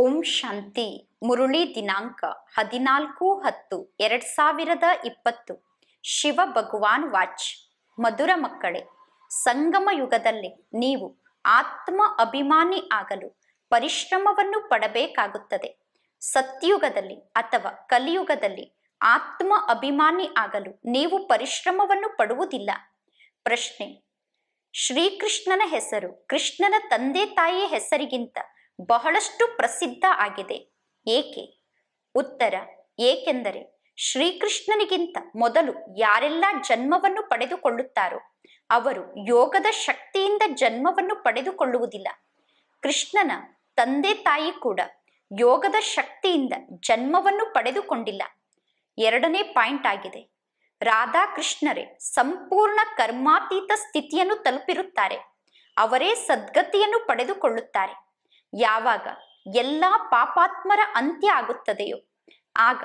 ಓಂ ಶಾಂತಿ ಮುರುಳಿ ದಿನಾಂಕ ಹದಿನಾಲ್ಕು ಹತ್ತು ಎರಡು ಸಾವಿರದ ಇಪ್ಪತ್ತು ಶಿವ ಭಗವಾನ್ ವಾಚ್ ಮಧುರ ಮಕ್ಕಳೇ ಸಂಗಮ ಯುಗದಲ್ಲಿ ನೀವು ಆತ್ಮ ಅಭಿಮಾನಿ ಆಗಲು ಪರಿಶ್ರಮವನ್ನು ಪಡಬೇಕಾಗುತ್ತದೆ ಸತ್ಯುಗದಲ್ಲಿ ಅಥವಾ ಕಲಿಯುಗದಲ್ಲಿ ಆತ್ಮ ಅಭಿಮಾನಿ ಆಗಲು ನೀವು ಪರಿಶ್ರಮವನ್ನು ಪಡುವುದಿಲ್ಲ ಪ್ರಶ್ನೆ ಶ್ರೀಕೃಷ್ಣನ ಹೆಸರು ಕೃಷ್ಣನ ತಂದೆ ತಾಯಿಯ ಹೆಸರಿಗಿಂತ ಬಹಳಷ್ಟು ಪ್ರಸಿದ್ಧ ಆಗಿದೆ ಏಕೆ ಉತ್ತರ ಏಕೆಂದರೆ ಶ್ರೀಕೃಷ್ಣನಿಗಿಂತ ಮೊದಲು ಯಾರೆಲ್ಲ ಜನ್ಮವನ್ನು ಪಡೆದುಕೊಳ್ಳುತ್ತಾರೋ ಅವರು ಯೋಗದ ಶಕ್ತಿಯಿಂದ ಜನ್ಮವನ್ನು ಪಡೆದುಕೊಳ್ಳುವುದಿಲ್ಲ ಕೃಷ್ಣನ ತಂದೆ ತಾಯಿ ಕೂಡ ಯೋಗದ ಶಕ್ತಿಯಿಂದ ಜನ್ಮವನ್ನು ಪಡೆದುಕೊಂಡಿಲ್ಲ ಎರಡನೇ ಪಾಯಿಂಟ್ ಆಗಿದೆ ರಾಧಾಕೃಷ್ಣರೇ ಸಂಪೂರ್ಣ ಕರ್ಮಾತೀತ ಸ್ಥಿತಿಯನ್ನು ತಲುಪಿರುತ್ತಾರೆ ಅವರೇ ಸದ್ಗತಿಯನ್ನು ಪಡೆದುಕೊಳ್ಳುತ್ತಾರೆ ಯಾವಾಗ ಎಲ್ಲ ಪಾಪಾತ್ಮರ ಅಂತ್ಯ ಆಗುತ್ತದೆಯೋ ಆಗ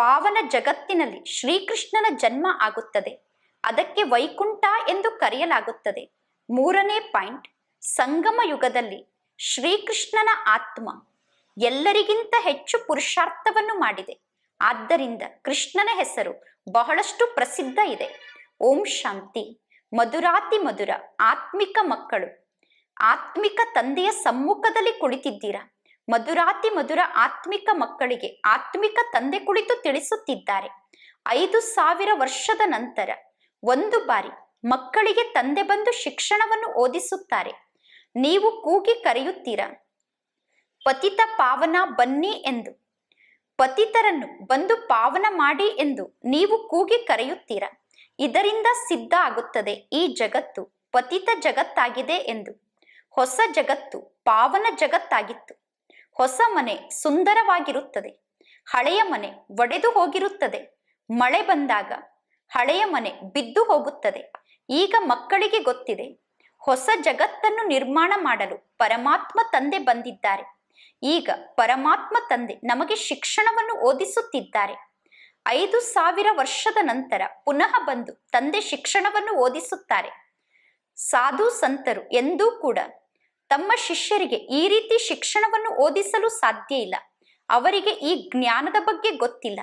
ಪಾವನ ಜಗತ್ತಿನಲ್ಲಿ ಶ್ರೀಕೃಷ್ಣನ ಜನ್ಮ ಆಗುತ್ತದೆ ಅದಕ್ಕೆ ವೈಕುಂಠ ಎಂದು ಕರೆಯಲಾಗುತ್ತದೆ ಮೂರನೇ ಪಾಯಿಂಟ್ ಸಂಗಮ ಯುಗದಲ್ಲಿ ಶ್ರೀಕೃಷ್ಣನ ಆತ್ಮ ಎಲ್ಲರಿಗಿಂತ ಹೆಚ್ಚು ಪುರುಷಾರ್ಥವನ್ನು ಮಾಡಿದೆ ಆದ್ದರಿಂದ ಕೃಷ್ಣನ ಹೆಸರು ಬಹಳಷ್ಟು ಪ್ರಸಿದ್ಧ ಇದೆ ಓಂ ಶಾಂತಿ ಮಧುರಾತಿ ಮಧುರ ಆತ್ಮಿಕ ಮಕ್ಕಳು ಆತ್ಮಿಕ ತಂದೆಯ ಸಮ್ಮುಖದಲ್ಲಿ ಕುಳಿತಿದ್ದೀರಾ ಮಧುರಾತಿ ಮಧುರ ಆತ್ಮಿಕ ಮಕ್ಕಳಿಗೆ ಆತ್ಮಿಕ ತಂದೆ ಕುಳಿತು ತಿಳಿಸುತ್ತಿದ್ದಾರೆ ಐದು ಸಾವಿರ ವರ್ಷದ ನಂತರ ಒಂದು ಬಾರಿ ಮಕ್ಕಳಿಗೆ ತಂದೆ ಬಂದು ಶಿಕ್ಷಣವನ್ನು ಓದಿಸುತ್ತಾರೆ ನೀವು ಕೂಗಿ ಕರೆಯುತ್ತೀರಾ ಪತಿತ ಪಾವನ ಬನ್ನಿ ಎಂದು ಪತಿತರನ್ನು ಬಂದು ಪಾವನ ಮಾಡಿ ಎಂದು ನೀವು ಕೂಗಿ ಕರೆಯುತ್ತೀರಾ ಇದರಿಂದ ಸಿದ್ಧ ಆಗುತ್ತದೆ ಈ ಜಗತ್ತು ಪತಿತ ಜಗತ್ತಾಗಿದೆ ಎಂದು ಹೊಸ ಜಗತ್ತು ಪಾವನ ಜಗತ್ತಾಗಿತ್ತು ಹೊಸ ಮನೆ ಸುಂದರವಾಗಿರುತ್ತದೆ ಹಳೆಯ ಮನೆ ಒಡೆದು ಹೋಗಿರುತ್ತದೆ ಮಳೆ ಬಂದಾಗ ಹಳೆಯ ಮನೆ ಬಿದ್ದು ಹೋಗುತ್ತದೆ ಈಗ ಮಕ್ಕಳಿಗೆ ಗೊತ್ತಿದೆ ಹೊಸ ಜಗತ್ತನ್ನು ನಿರ್ಮಾಣ ಮಾಡಲು ಪರಮಾತ್ಮ ತಂದೆ ಬಂದಿದ್ದಾರೆ ಈಗ ಪರಮಾತ್ಮ ತಂದೆ ನಮಗೆ ಶಿಕ್ಷಣವನ್ನು ಓದಿಸುತ್ತಿದ್ದಾರೆ ಐದು ಸಾವಿರ ವರ್ಷದ ನಂತರ ಪುನಃ ಬಂದು ತಂದೆ ಶಿಕ್ಷಣವನ್ನು ಓದಿಸುತ್ತಾರೆ ಸಾಧು ಸಂತರು ಎಂದೂ ಕೂಡ ತಮ್ಮ ಶಿಷ್ಯರಿಗೆ ಈ ರೀತಿ ಶಿಕ್ಷಣವನ್ನು ಓದಿಸಲು ಸಾಧ್ಯ ಇಲ್ಲ ಅವರಿಗೆ ಈ ಜ್ಞಾನದ ಬಗ್ಗೆ ಗೊತ್ತಿಲ್ಲ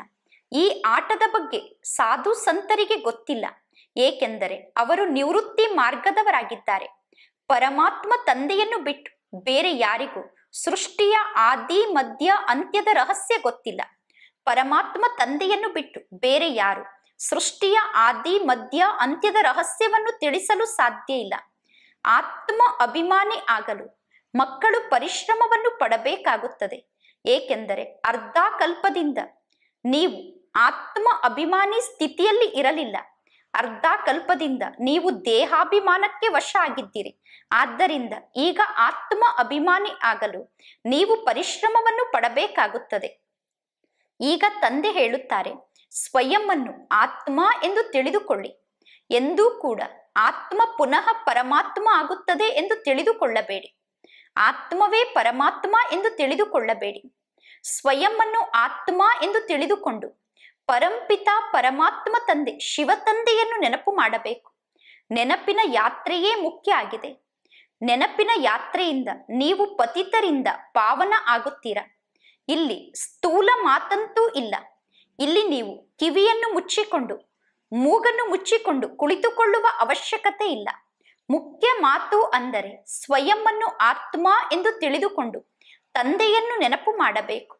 ಈ ಆಟದ ಬಗ್ಗೆ ಸಾಧು ಸಂತರಿಗೆ ಗೊತ್ತಿಲ್ಲ ಏಕೆಂದರೆ ಅವರು ನಿವೃತ್ತಿ ಮಾರ್ಗದವರಾಗಿದ್ದಾರೆ ಪರಮಾತ್ಮ ತಂದೆಯನ್ನು ಬಿಟ್ಟು ಬೇರೆ ಯಾರಿಗೂ ಸೃಷ್ಟಿಯ ಆದಿ ಮಧ್ಯ ಅಂತ್ಯದ ರಹಸ್ಯ ಗೊತ್ತಿಲ್ಲ ಪರಮಾತ್ಮ ತಂದೆಯನ್ನು ಬಿಟ್ಟು ಬೇರೆ ಯಾರು ಸೃಷ್ಟಿಯ ಆದಿ ಮಧ್ಯ ಅಂತ್ಯದ ರಹಸ್ಯವನ್ನು ತಿಳಿಸಲು ಸಾಧ್ಯ ಇಲ್ಲ ಆತ್ಮ ಅಭಿಮಾನಿ ಆಗಲು ಮಕ್ಕಳು ಪರಿಶ್ರಮವನ್ನು ಪಡಬೇಕಾಗುತ್ತದೆ ಏಕೆಂದರೆ ಅರ್ಧ ಕಲ್ಪದಿಂದ ನೀವು ಆತ್ಮ ಅಭಿಮಾನಿ ಸ್ಥಿತಿಯಲ್ಲಿ ಇರಲಿಲ್ಲ ಅರ್ಧ ಕಲ್ಪದಿಂದ ನೀವು ದೇಹಾಭಿಮಾನಕ್ಕೆ ವಶ ಆಗಿದ್ದೀರಿ ಆದ್ದರಿಂದ ಈಗ ಆತ್ಮ ಅಭಿಮಾನಿ ಆಗಲು ನೀವು ಪರಿಶ್ರಮವನ್ನು ಪಡಬೇಕಾಗುತ್ತದೆ ಈಗ ತಂದೆ ಹೇಳುತ್ತಾರೆ ಸ್ವಯಂ ಅನ್ನು ಆತ್ಮ ಎಂದು ತಿಳಿದುಕೊಳ್ಳಿ ಎಂದೂ ಕೂಡ ಆತ್ಮ ಪುನಃ ಪರಮಾತ್ಮ ಆಗುತ್ತದೆ ಎಂದು ತಿಳಿದುಕೊಳ್ಳಬೇಡಿ ಆತ್ಮವೇ ಪರಮಾತ್ಮ ಎಂದು ತಿಳಿದುಕೊಳ್ಳಬೇಡಿ ಸ್ವಯಂನ್ನು ಆತ್ಮ ಎಂದು ತಿಳಿದುಕೊಂಡು ಪರಂಪಿತ ಪರಮಾತ್ಮ ತಂದೆ ಶಿವ ತಂದೆಯನ್ನು ನೆನಪು ಮಾಡಬೇಕು ನೆನಪಿನ ಯಾತ್ರೆಯೇ ಮುಖ್ಯ ಆಗಿದೆ ನೆನಪಿನ ಯಾತ್ರೆಯಿಂದ ನೀವು ಪತಿತರಿಂದ ಪಾವನ ಆಗುತ್ತೀರ ಇಲ್ಲಿ ಸ್ಥೂಲ ಮಾತಂತೂ ಇಲ್ಲ ಇಲ್ಲಿ ನೀವು ಕಿವಿಯನ್ನು ಮುಚ್ಚಿಕೊಂಡು ಮೂಗನ್ನು ಮುಚ್ಚಿಕೊಂಡು ಕುಳಿತುಕೊಳ್ಳುವ ಅವಶ್ಯಕತೆ ಇಲ್ಲ ಮುಖ್ಯ ಮಾತು ಅಂದರೆ ಸ್ವಯಂವನ್ನು ಆತ್ಮ ಎಂದು ತಿಳಿದುಕೊಂಡು ತಂದೆಯನ್ನು ನೆನಪು ಮಾಡಬೇಕು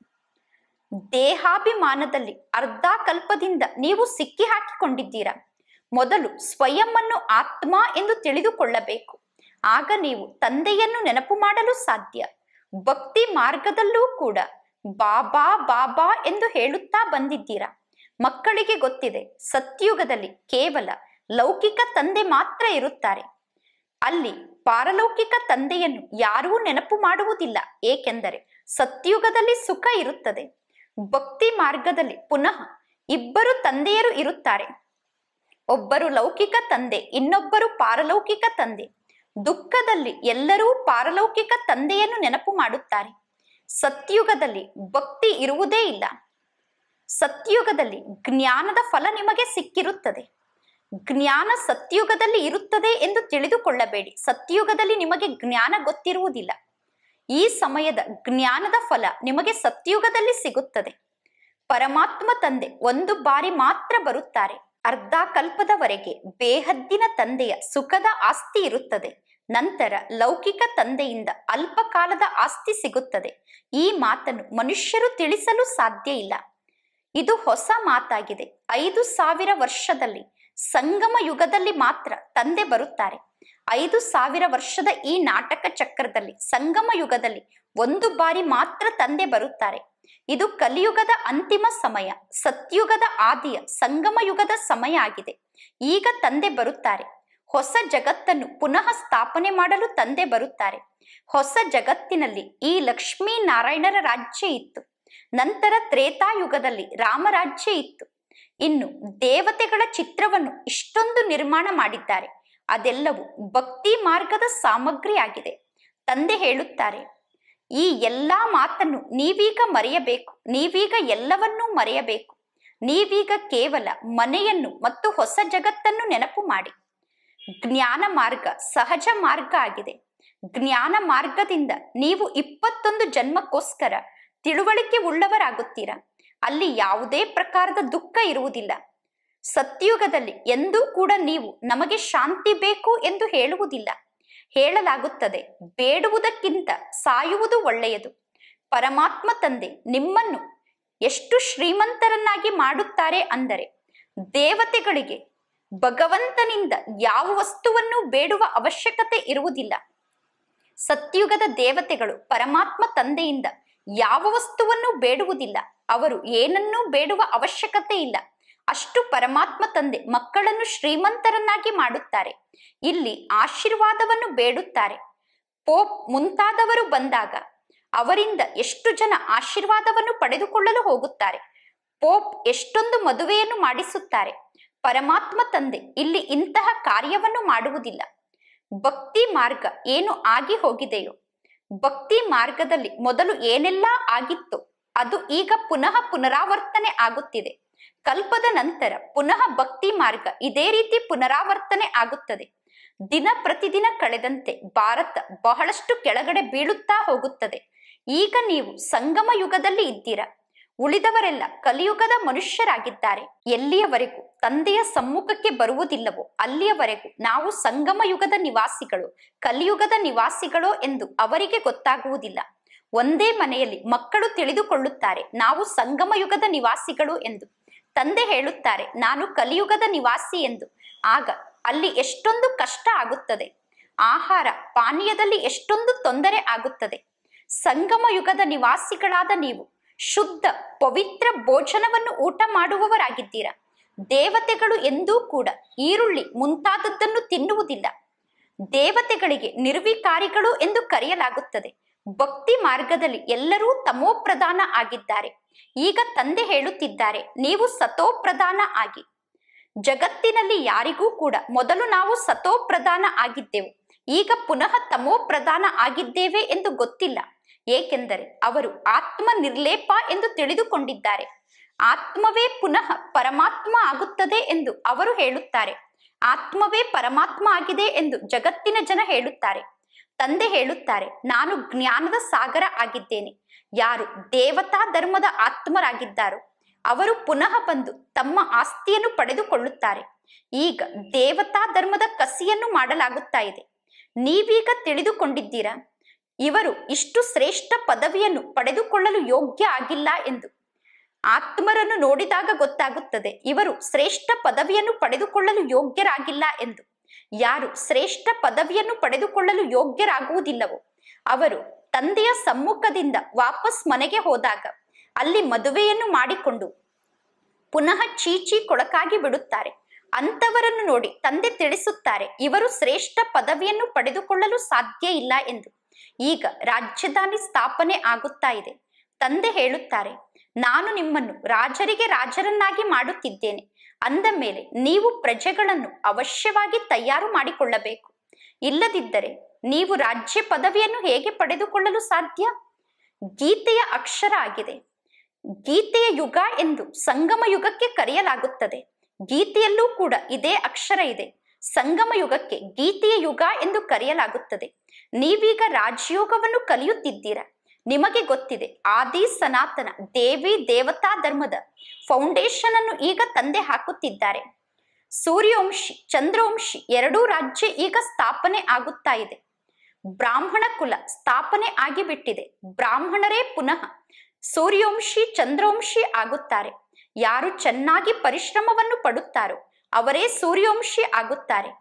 ದೇಹಾಭಿಮಾನದಲ್ಲಿ ಅರ್ಧ ಕಲ್ಪದಿಂದ ನೀವು ಸಿಕ್ಕಿ ಹಾಕಿಕೊಂಡಿದ್ದೀರಾ ಮೊದಲು ಸ್ವಯಂವನ್ನು ಆತ್ಮ ಎಂದು ತಿಳಿದುಕೊಳ್ಳಬೇಕು ಆಗ ನೀವು ತಂದೆಯನ್ನು ನೆನಪು ಮಾಡಲು ಸಾಧ್ಯ ಭಕ್ತಿ ಮಾರ್ಗದಲ್ಲೂ ಕೂಡ ಬಾಬಾ ಬಾಬಾ ಎಂದು ಹೇಳುತ್ತಾ ಬಂದಿದ್ದೀರಾ ಮಕ್ಕಳಿಗೆ ಗೊತ್ತಿದೆ ಸತ್ಯುಗದಲ್ಲಿ ಕೇವಲ ಲೌಕಿಕ ತಂದೆ ಮಾತ್ರ ಇರುತ್ತಾರೆ ಅಲ್ಲಿ ಪಾರಲೌಕಿಕ ತಂದೆಯನ್ನು ಯಾರೂ ನೆನಪು ಮಾಡುವುದಿಲ್ಲ ಏಕೆಂದರೆ ಸತ್ಯುಗದಲ್ಲಿ ಸುಖ ಇರುತ್ತದೆ ಭಕ್ತಿ ಮಾರ್ಗದಲ್ಲಿ ಪುನಃ ಇಬ್ಬರು ತಂದೆಯರು ಇರುತ್ತಾರೆ ಒಬ್ಬರು ಲೌಕಿಕ ತಂದೆ ಇನ್ನೊಬ್ಬರು ಪಾರಲೌಕಿಕ ತಂದೆ ದುಃಖದಲ್ಲಿ ಎಲ್ಲರೂ ಪಾರಲೌಕಿಕ ತಂದೆಯನ್ನು ನೆನಪು ಮಾಡುತ್ತಾರೆ ಸತ್ಯುಗದಲ್ಲಿ ಭಕ್ತಿ ಇರುವುದೇ ಇಲ್ಲ ಸತ್ಯುಗದಲ್ಲಿ ಜ್ಞಾನದ ಫಲ ನಿಮಗೆ ಸಿಕ್ಕಿರುತ್ತದೆ ಜ್ಞಾನ ಸತ್ಯುಗದಲ್ಲಿ ಇರುತ್ತದೆ ಎಂದು ತಿಳಿದುಕೊಳ್ಳಬೇಡಿ ಸತ್ಯುಗದಲ್ಲಿ ನಿಮಗೆ ಜ್ಞಾನ ಗೊತ್ತಿರುವುದಿಲ್ಲ ಈ ಸಮಯದ ಜ್ಞಾನದ ಫಲ ನಿಮಗೆ ಸತ್ಯುಗದಲ್ಲಿ ಸಿಗುತ್ತದೆ ಪರಮಾತ್ಮ ತಂದೆ ಒಂದು ಬಾರಿ ಮಾತ್ರ ಬರುತ್ತಾರೆ ಅರ್ಧ ಕಲ್ಪದವರೆಗೆ ಬೇಹದ್ದಿನ ತಂದೆಯ ಸುಖದ ಆಸ್ತಿ ಇರುತ್ತದೆ ನಂತರ ಲೌಕಿಕ ತಂದೆಯಿಂದ ಅಲ್ಪಕಾಲದ ಆಸ್ತಿ ಸಿಗುತ್ತದೆ ಈ ಮಾತನ್ನು ಮನುಷ್ಯರು ತಿಳಿಸಲು ಸಾಧ್ಯ ಇಲ್ಲ ಇದು ಹೊಸ ಮಾತಾಗಿದೆ ಐದು ಸಾವಿರ ವರ್ಷದಲ್ಲಿ ಸಂಗಮ ಯುಗದಲ್ಲಿ ಮಾತ್ರ ತಂದೆ ಬರುತ್ತಾರೆ ಐದು ಸಾವಿರ ವರ್ಷದ ಈ ನಾಟಕ ಚಕ್ರದಲ್ಲಿ ಸಂಗಮ ಯುಗದಲ್ಲಿ ಒಂದು ಬಾರಿ ಮಾತ್ರ ತಂದೆ ಬರುತ್ತಾರೆ ಇದು ಕಲಿಯುಗದ ಅಂತಿಮ ಸಮಯ ಸತ್ಯುಗದ ಆದಿಯ ಸಂಗಮ ಯುಗದ ಸಮಯ ಆಗಿದೆ ಈಗ ತಂದೆ ಬರುತ್ತಾರೆ ಹೊಸ ಜಗತ್ತನ್ನು ಪುನಃ ಸ್ಥಾಪನೆ ಮಾಡಲು ತಂದೆ ಬರುತ್ತಾರೆ ಹೊಸ ಜಗತ್ತಿನಲ್ಲಿ ಈ ಲಕ್ಷ್ಮೀ ನಾರಾಯಣರ ರಾಜ್ಯ ಇತ್ತು ನಂತರ ತ್ರೇತಾಯುಗದಲ್ಲಿ ರಾಮರಾಜ್ಯ ಇತ್ತು ಇನ್ನು ದೇವತೆಗಳ ಚಿತ್ರವನ್ನು ಇಷ್ಟೊಂದು ನಿರ್ಮಾಣ ಮಾಡಿದ್ದಾರೆ ಅದೆಲ್ಲವೂ ಭಕ್ತಿ ಮಾರ್ಗದ ಸಾಮಗ್ರಿಯಾಗಿದೆ ತಂದೆ ಹೇಳುತ್ತಾರೆ ಈ ಎಲ್ಲಾ ಮಾತನ್ನು ನೀವೀಗ ಮರೆಯಬೇಕು ನೀವೀಗ ಎಲ್ಲವನ್ನೂ ಮರೆಯಬೇಕು ನೀವೀಗ ಕೇವಲ ಮನೆಯನ್ನು ಮತ್ತು ಹೊಸ ಜಗತ್ತನ್ನು ನೆನಪು ಮಾಡಿ ಜ್ಞಾನ ಮಾರ್ಗ ಸಹಜ ಮಾರ್ಗ ಆಗಿದೆ ಜ್ಞಾನ ಮಾರ್ಗದಿಂದ ನೀವು ಇಪ್ಪತ್ತೊಂದು ಜನ್ಮಕ್ಕೋಸ್ಕರ ತಿಳುವಳಿಕೆ ಉಳ್ಳವರಾಗುತ್ತೀರಾ ಅಲ್ಲಿ ಯಾವುದೇ ಪ್ರಕಾರದ ದುಃಖ ಇರುವುದಿಲ್ಲ ಸತ್ಯುಗದಲ್ಲಿ ಎಂದೂ ಕೂಡ ನೀವು ನಮಗೆ ಶಾಂತಿ ಬೇಕು ಎಂದು ಹೇಳುವುದಿಲ್ಲ ಹೇಳಲಾಗುತ್ತದೆ ಬೇಡುವುದಕ್ಕಿಂತ ಸಾಯುವುದು ಒಳ್ಳೆಯದು ಪರಮಾತ್ಮ ತಂದೆ ನಿಮ್ಮನ್ನು ಎಷ್ಟು ಶ್ರೀಮಂತರನ್ನಾಗಿ ಮಾಡುತ್ತಾರೆ ಅಂದರೆ ದೇವತೆಗಳಿಗೆ ಭಗವಂತನಿಂದ ಯಾವ ವಸ್ತುವನ್ನು ಬೇಡುವ ಅವಶ್ಯಕತೆ ಇರುವುದಿಲ್ಲ ಸತ್ಯುಗದ ದೇವತೆಗಳು ಪರಮಾತ್ಮ ತಂದೆಯಿಂದ ಯಾವ ವಸ್ತುವನ್ನು ಬೇಡುವುದಿಲ್ಲ ಅವರು ಏನನ್ನೂ ಬೇಡುವ ಅವಶ್ಯಕತೆ ಇಲ್ಲ ಅಷ್ಟು ಪರಮಾತ್ಮ ತಂದೆ ಮಕ್ಕಳನ್ನು ಶ್ರೀಮಂತರನ್ನಾಗಿ ಮಾಡುತ್ತಾರೆ ಇಲ್ಲಿ ಆಶೀರ್ವಾದವನ್ನು ಬೇಡುತ್ತಾರೆ ಪೋಪ್ ಮುಂತಾದವರು ಬಂದಾಗ ಅವರಿಂದ ಎಷ್ಟು ಜನ ಆಶೀರ್ವಾದವನ್ನು ಪಡೆದುಕೊಳ್ಳಲು ಹೋಗುತ್ತಾರೆ ಪೋಪ್ ಎಷ್ಟೊಂದು ಮದುವೆಯನ್ನು ಮಾಡಿಸುತ್ತಾರೆ ಪರಮಾತ್ಮ ತಂದೆ ಇಲ್ಲಿ ಇಂತಹ ಕಾರ್ಯವನ್ನು ಮಾಡುವುದಿಲ್ಲ ಭಕ್ತಿ ಮಾರ್ಗ ಏನು ಆಗಿ ಹೋಗಿದೆಯೋ ಭಕ್ತಿ ಮಾರ್ಗದಲ್ಲಿ ಮೊದಲು ಏನೆಲ್ಲ ಆಗಿತ್ತು ಅದು ಈಗ ಪುನಃ ಪುನರಾವರ್ತನೆ ಆಗುತ್ತಿದೆ ಕಲ್ಪದ ನಂತರ ಪುನಃ ಭಕ್ತಿ ಮಾರ್ಗ ಇದೇ ರೀತಿ ಪುನರಾವರ್ತನೆ ಆಗುತ್ತದೆ ದಿನ ಪ್ರತಿದಿನ ಕಳೆದಂತೆ ಭಾರತ ಬಹಳಷ್ಟು ಕೆಳಗಡೆ ಬೀಳುತ್ತಾ ಹೋಗುತ್ತದೆ ಈಗ ನೀವು ಸಂಗಮ ಯುಗದಲ್ಲಿ ಇದ್ದೀರಾ ಉಳಿದವರೆಲ್ಲ ಕಲಿಯುಗದ ಮನುಷ್ಯರಾಗಿದ್ದಾರೆ ಎಲ್ಲಿಯವರೆಗೂ ತಂದೆಯ ಸಮ್ಮುಖಕ್ಕೆ ಬರುವುದಿಲ್ಲವೋ ಅಲ್ಲಿಯವರೆಗೂ ನಾವು ಸಂಗಮ ಯುಗದ ನಿವಾಸಿಗಳು ಕಲಿಯುಗದ ನಿವಾಸಿಗಳು ಎಂದು ಅವರಿಗೆ ಗೊತ್ತಾಗುವುದಿಲ್ಲ ಒಂದೇ ಮನೆಯಲ್ಲಿ ಮಕ್ಕಳು ತಿಳಿದುಕೊಳ್ಳುತ್ತಾರೆ ನಾವು ಸಂಗಮ ಯುಗದ ನಿವಾಸಿಗಳು ಎಂದು ತಂದೆ ಹೇಳುತ್ತಾರೆ ನಾನು ಕಲಿಯುಗದ ನಿವಾಸಿ ಎಂದು ಆಗ ಅಲ್ಲಿ ಎಷ್ಟೊಂದು ಕಷ್ಟ ಆಗುತ್ತದೆ ಆಹಾರ ಪಾನೀಯದಲ್ಲಿ ಎಷ್ಟೊಂದು ತೊಂದರೆ ಆಗುತ್ತದೆ ಸಂಗಮ ಯುಗದ ನಿವಾಸಿಗಳಾದ ನೀವು ಶುದ್ಧ ಪವಿತ್ರ ಭೋಜನವನ್ನು ಊಟ ಮಾಡುವವರಾಗಿದ್ದೀರಾ ದೇವತೆಗಳು ಎಂದೂ ಕೂಡ ಈರುಳ್ಳಿ ಮುಂತಾದದ್ದನ್ನು ತಿನ್ನುವುದಿಲ್ಲ ದೇವತೆಗಳಿಗೆ ನಿರ್ವಿಕಾರಿಗಳು ಎಂದು ಕರೆಯಲಾಗುತ್ತದೆ ಭಕ್ತಿ ಮಾರ್ಗದಲ್ಲಿ ಎಲ್ಲರೂ ತಮೋಪ್ರಧಾನ ಆಗಿದ್ದಾರೆ ಈಗ ತಂದೆ ಹೇಳುತ್ತಿದ್ದಾರೆ ನೀವು ಸತೋಪ್ರಧಾನ ಆಗಿ ಜಗತ್ತಿನಲ್ಲಿ ಯಾರಿಗೂ ಕೂಡ ಮೊದಲು ನಾವು ಸತೋಪ್ರಧಾನ ಆಗಿದ್ದೆವು ಈಗ ಪುನಃ ತಮೋಪ್ರಧಾನ ಆಗಿದ್ದೇವೆ ಎಂದು ಗೊತ್ತಿಲ್ಲ ಏಕೆಂದರೆ ಅವರು ಆತ್ಮ ನಿರ್ಲೇಪ ಎಂದು ತಿಳಿದುಕೊಂಡಿದ್ದಾರೆ ಆತ್ಮವೇ ಪುನಃ ಪರಮಾತ್ಮ ಆಗುತ್ತದೆ ಎಂದು ಅವರು ಹೇಳುತ್ತಾರೆ ಆತ್ಮವೇ ಪರಮಾತ್ಮ ಆಗಿದೆ ಎಂದು ಜಗತ್ತಿನ ಜನ ಹೇಳುತ್ತಾರೆ ತಂದೆ ಹೇಳುತ್ತಾರೆ ನಾನು ಜ್ಞಾನದ ಸಾಗರ ಆಗಿದ್ದೇನೆ ಯಾರು ದೇವತಾ ಧರ್ಮದ ಆತ್ಮರಾಗಿದ್ದಾರೋ ಅವರು ಪುನಃ ಬಂದು ತಮ್ಮ ಆಸ್ತಿಯನ್ನು ಪಡೆದುಕೊಳ್ಳುತ್ತಾರೆ ಈಗ ದೇವತಾ ಧರ್ಮದ ಕಸಿಯನ್ನು ಮಾಡಲಾಗುತ್ತಾ ಇದೆ ನೀವೀಗ ತಿಳಿದುಕೊಂಡಿದ್ದೀರಾ ಇವರು ಇಷ್ಟು ಶ್ರೇಷ್ಠ ಪದವಿಯನ್ನು ಪಡೆದುಕೊಳ್ಳಲು ಯೋಗ್ಯ ಆಗಿಲ್ಲ ಎಂದು ಆತ್ಮರನ್ನು ನೋಡಿದಾಗ ಗೊತ್ತಾಗುತ್ತದೆ ಇವರು ಶ್ರೇಷ್ಠ ಪದವಿಯನ್ನು ಪಡೆದುಕೊಳ್ಳಲು ಯೋಗ್ಯರಾಗಿಲ್ಲ ಎಂದು ಯಾರು ಶ್ರೇಷ್ಠ ಪದವಿಯನ್ನು ಪಡೆದುಕೊಳ್ಳಲು ಯೋಗ್ಯರಾಗುವುದಿಲ್ಲವೋ ಅವರು ತಂದೆಯ ಸಮ್ಮುಖದಿಂದ ವಾಪಸ್ ಮನೆಗೆ ಹೋದಾಗ ಅಲ್ಲಿ ಮದುವೆಯನ್ನು ಮಾಡಿಕೊಂಡು ಪುನಃ ಚೀಚಿ ಕೊಳಕಾಗಿ ಬಿಡುತ್ತಾರೆ ಅಂತವರನ್ನು ನೋಡಿ ತಂದೆ ತಿಳಿಸುತ್ತಾರೆ ಇವರು ಶ್ರೇಷ್ಠ ಪದವಿಯನ್ನು ಪಡೆದುಕೊಳ್ಳಲು ಸಾಧ್ಯ ಇಲ್ಲ ಎಂದು ಈಗ ರಾಜಧಾನಿ ಸ್ಥಾಪನೆ ಆಗುತ್ತಾ ಇದೆ ತಂದೆ ಹೇಳುತ್ತಾರೆ ನಾನು ನಿಮ್ಮನ್ನು ರಾಜರಿಗೆ ರಾಜರನ್ನಾಗಿ ಮಾಡುತ್ತಿದ್ದೇನೆ ಅಂದ ಮೇಲೆ ನೀವು ಪ್ರಜೆಗಳನ್ನು ಅವಶ್ಯವಾಗಿ ತಯಾರು ಮಾಡಿಕೊಳ್ಳಬೇಕು ಇಲ್ಲದಿದ್ದರೆ ನೀವು ರಾಜ್ಯ ಪದವಿಯನ್ನು ಹೇಗೆ ಪಡೆದುಕೊಳ್ಳಲು ಸಾಧ್ಯ ಗೀತೆಯ ಅಕ್ಷರ ಆಗಿದೆ ಗೀತೆಯ ಯುಗ ಎಂದು ಸಂಗಮ ಯುಗಕ್ಕೆ ಕರೆಯಲಾಗುತ್ತದೆ ಗೀತೆಯಲ್ಲೂ ಕೂಡ ಇದೇ ಅಕ್ಷರ ಇದೆ ಸಂಗಮ ಯುಗಕ್ಕೆ ಗೀತೆಯ ಯುಗ ಎಂದು ಕರೆಯಲಾಗುತ್ತದೆ ನೀವೀಗ ರಾಜಯೋಗವನ್ನು ಕಲಿಯುತ್ತಿದ್ದೀರ ನಿಮಗೆ ಗೊತ್ತಿದೆ ಆದಿ ಸನಾತನ ದೇವಿ ದೇವತಾ ಧರ್ಮದ ಫೌಂಡೇಶನ್ ಅನ್ನು ಈಗ ತಂದೆ ಹಾಕುತ್ತಿದ್ದಾರೆ ಸೂರ್ಯವಂಶಿ ಚಂದ್ರವಂಶಿ ಎರಡೂ ರಾಜ್ಯ ಈಗ ಸ್ಥಾಪನೆ ಆಗುತ್ತಾ ಇದೆ ಬ್ರಾಹ್ಮಣ ಕುಲ ಸ್ಥಾಪನೆ ಆಗಿಬಿಟ್ಟಿದೆ ಬ್ರಾಹ್ಮಣರೇ ಪುನಃ ಸೂರ್ಯವಂಶಿ ಚಂದ್ರವಂಶಿ ಆಗುತ್ತಾರೆ ಯಾರು ಚೆನ್ನಾಗಿ ಪರಿಶ್ರಮವನ್ನು ಪಡುತ್ತಾರೋ ಅವರೇ ಸೂರ್ಯವಂಶಿ ಆಗುತ್ತಾರೆ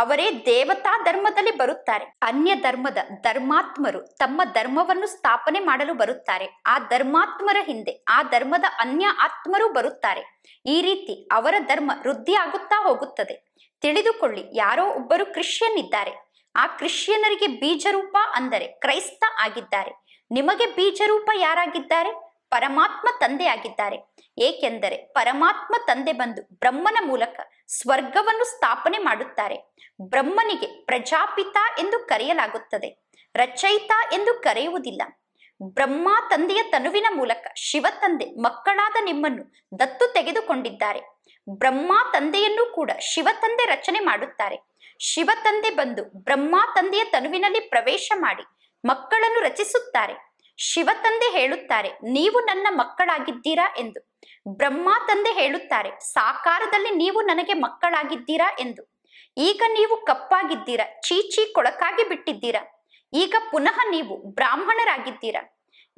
ಅವರೇ ದೇವತಾ ಧರ್ಮದಲ್ಲಿ ಬರುತ್ತಾರೆ ಅನ್ಯ ಧರ್ಮದ ಧರ್ಮಾತ್ಮರು ತಮ್ಮ ಧರ್ಮವನ್ನು ಸ್ಥಾಪನೆ ಮಾಡಲು ಬರುತ್ತಾರೆ ಆ ಧರ್ಮಾತ್ಮರ ಹಿಂದೆ ಆ ಧರ್ಮದ ಅನ್ಯ ಆತ್ಮರು ಬರುತ್ತಾರೆ ಈ ರೀತಿ ಅವರ ಧರ್ಮ ವೃದ್ಧಿ ಆಗುತ್ತಾ ಹೋಗುತ್ತದೆ ತಿಳಿದುಕೊಳ್ಳಿ ಯಾರೋ ಒಬ್ಬರು ಕ್ರಿಶ್ಚಿಯನ್ ಇದ್ದಾರೆ ಆ ಕ್ರಿಶ್ಚಿಯನರಿಗೆ ಬೀಜರೂಪ ಅಂದರೆ ಕ್ರೈಸ್ತ ಆಗಿದ್ದಾರೆ ನಿಮಗೆ ಬೀಜರೂಪ ಯಾರಾಗಿದ್ದಾರೆ ಪರಮಾತ್ಮ ತಂದೆಯಾಗಿದ್ದಾರೆ ಏಕೆಂದರೆ ಪರಮಾತ್ಮ ತಂದೆ ಬಂದು ಬ್ರಹ್ಮನ ಮೂಲಕ ಸ್ವರ್ಗವನ್ನು ಸ್ಥಾಪನೆ ಮಾಡುತ್ತಾರೆ ಬ್ರಹ್ಮನಿಗೆ ಪ್ರಜಾಪಿತ ಎಂದು ಕರೆಯಲಾಗುತ್ತದೆ ರಚಯಿತ ಎಂದು ಕರೆಯುವುದಿಲ್ಲ ಬ್ರಹ್ಮ ತಂದೆಯ ತನುವಿನ ಮೂಲಕ ಶಿವ ತಂದೆ ಮಕ್ಕಳಾದ ನಿಮ್ಮನ್ನು ದತ್ತು ತೆಗೆದುಕೊಂಡಿದ್ದಾರೆ ಬ್ರಹ್ಮ ತಂದೆಯನ್ನು ಕೂಡ ಶಿವ ತಂದೆ ರಚನೆ ಮಾಡುತ್ತಾರೆ ಶಿವ ತಂದೆ ಬಂದು ಬ್ರಹ್ಮ ತಂದೆಯ ತನುವಿನಲ್ಲಿ ಪ್ರವೇಶ ಮಾಡಿ ಮಕ್ಕಳನ್ನು ರಚಿಸುತ್ತಾರೆ ಶಿವತಂದೆ ಹೇಳುತ್ತಾರೆ ನೀವು ನನ್ನ ಮಕ್ಕಳಾಗಿದ್ದೀರಾ ಎಂದು ಬ್ರಹ್ಮ ತಂದೆ ಹೇಳುತ್ತಾರೆ ಸಾಕಾರದಲ್ಲಿ ನೀವು ನನಗೆ ಮಕ್ಕಳಾಗಿದ್ದೀರಾ ಎಂದು ಈಗ ನೀವು ಕಪ್ಪಾಗಿದ್ದೀರಾ ಚೀಚಿ ಕೊಳಕಾಗಿ ಬಿಟ್ಟಿದ್ದೀರಾ ಈಗ ಪುನಃ ನೀವು ಬ್ರಾಹ್ಮಣರಾಗಿದ್ದೀರಾ